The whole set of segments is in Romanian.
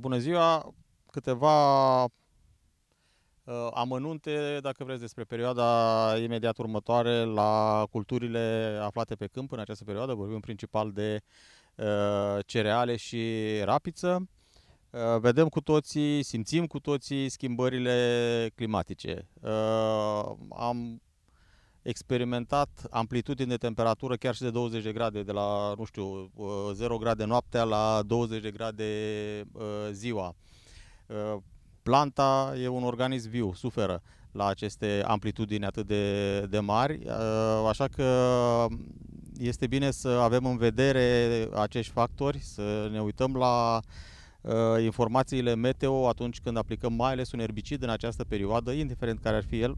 Bună ziua! Câteva uh, amănunte, dacă vreți, despre perioada imediat următoare la culturile aflate pe câmp în această perioadă. Vorbim principal de uh, cereale și rapiță. Uh, vedem cu toții, simțim cu toții schimbările climatice. Uh, am experimentat amplitudini de temperatură chiar și de 20 de grade, de la, nu știu, 0 uh, grade noaptea la 20 de grade uh, ziua. Uh, planta e un organism viu, suferă la aceste amplitudini atât de, de mari, așa că este bine să avem în vedere acești factori, să ne uităm la informațiile meteo atunci când aplicăm mai ales un erbicid în această perioadă, indiferent care ar fi el,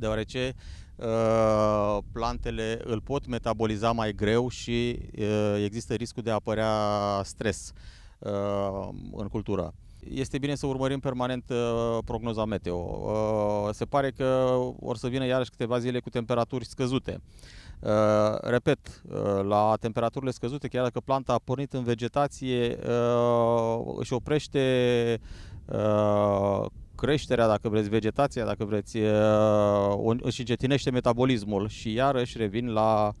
deoarece uh, plantele îl pot metaboliza mai greu și uh, există riscul de a apărea stres uh, în cultură. Este bine să urmărim permanent prognoza meteo. se pare că vor să vină iarăși câteva zile cu temperaturi scăzute. repet, la temperaturile scăzute, chiar dacă planta a pornit în vegetație, își oprește creșterea, dacă vreți, vegetația, dacă vreți, își încetinește metabolismul și iarăși revin la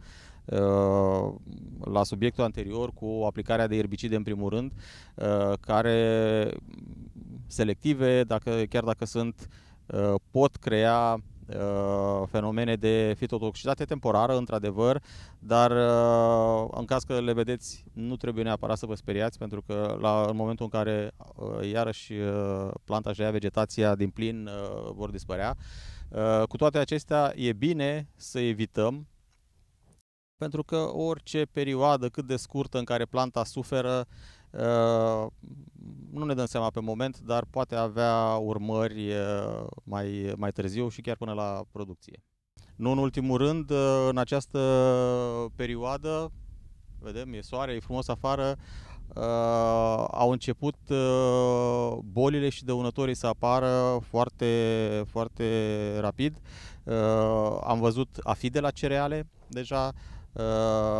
la subiectul anterior cu aplicarea de erbicide în primul rând, care selective, dacă, chiar dacă sunt, pot crea Uh, fenomene de fitotoxicitate temporară, într-adevăr, dar uh, în caz că le vedeți, nu trebuie neapărat să vă speriați, pentru că la, în momentul în care uh, iarăși planta și ia vegetația din plin vor dispărea, cu toate acestea, e bine să evităm pentru că orice perioadă cât de scurtă în care planta suferă, uh, nu ne dăm seama pe moment, dar poate avea urmări uh, mai, mai târziu și chiar până la producție. Nu în ultimul rând, uh, în această perioadă, vedem, e soare, e frumos afară, uh, au început uh, bolile și dăunătorii să apară foarte, foarte rapid. Uh, am văzut afide la cereale deja, Uh,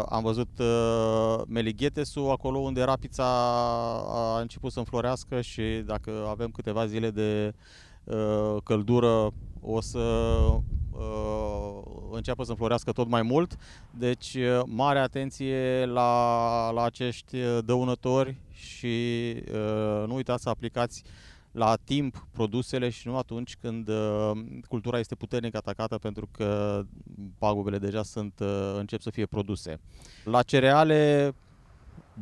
am văzut uh, Melighetesu acolo unde rapița a început să înflorească și dacă avem câteva zile de uh, căldură o să uh, înceapă să înflorească tot mai mult. Deci uh, mare atenție la, la acești uh, dăunători și uh, nu uitați să aplicați uh, la timp produsele și nu atunci când uh, cultura este puternic atacată pentru că pagubele deja sunt uh, încep să fie produse. La cereale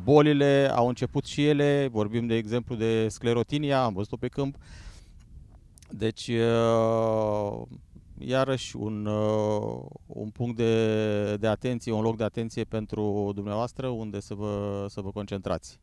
bolile au început și ele, vorbim de exemplu de sclerotinia, am văzut-o pe câmp. Deci uh, iarăși un, un punct de, de atenție, un loc de atenție pentru dumneavoastră unde să vă, să vă concentrați.